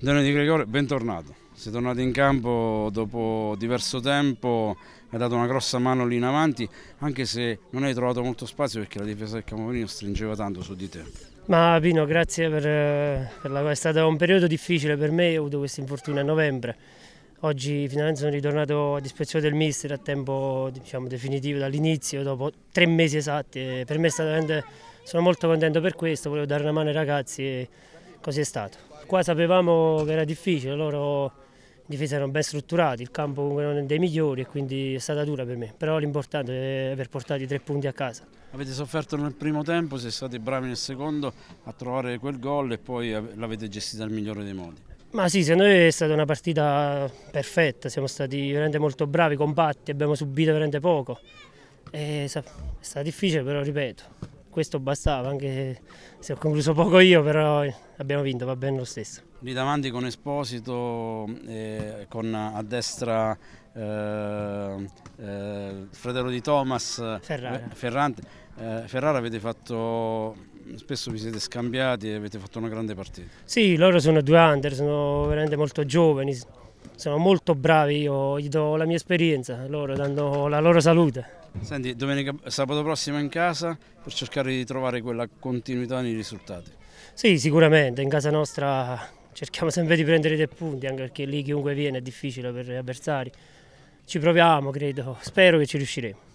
Leone Di Gregore, bentornato. Sei tornato in campo dopo diverso tempo, hai dato una grossa mano lì in avanti, anche se non hai trovato molto spazio perché la difesa del Campomarino stringeva tanto su di te. Ma Pino, grazie per, per la... è stato un periodo difficile per me, ho avuto questa infortuna a novembre. Oggi finalmente sono ritornato a disposizione del mister a tempo diciamo, definitivo dall'inizio, dopo tre mesi esatti. Per me è stato veramente, sono molto contento per questo, volevo dare una mano ai ragazzi. E così è stato. Qua sapevamo che era difficile, loro in difesa erano ben strutturati, il campo comunque non è dei migliori e quindi è stata dura per me, però l'importante è aver portato i tre punti a casa. Avete sofferto nel primo tempo, siete stati bravi nel secondo a trovare quel gol e poi l'avete gestita nel migliore dei modi. Ma sì, secondo me è stata una partita perfetta, siamo stati veramente molto bravi, compatti, abbiamo subito veramente poco. Eh, è stata difficile però, ripeto, questo bastava, anche se ho concluso poco io, però abbiamo vinto, va bene lo stesso. Lì davanti con Esposito, eh, con a destra eh, eh, fratello di Thomas, eh, Ferrante, Ferrante, eh, Ferrara avete fatto spesso vi siete scambiati e avete fatto una grande partita. Sì, loro sono due under, sono veramente molto giovani, sono molto bravi, io gli do la mia esperienza, loro dando la loro salute. Senti, domenica, sabato prossimo in casa per cercare di trovare quella continuità nei risultati. Sì, sicuramente, in casa nostra cerchiamo sempre di prendere dei punti, anche perché lì chiunque viene è difficile per gli avversari. Ci proviamo, credo, spero che ci riusciremo.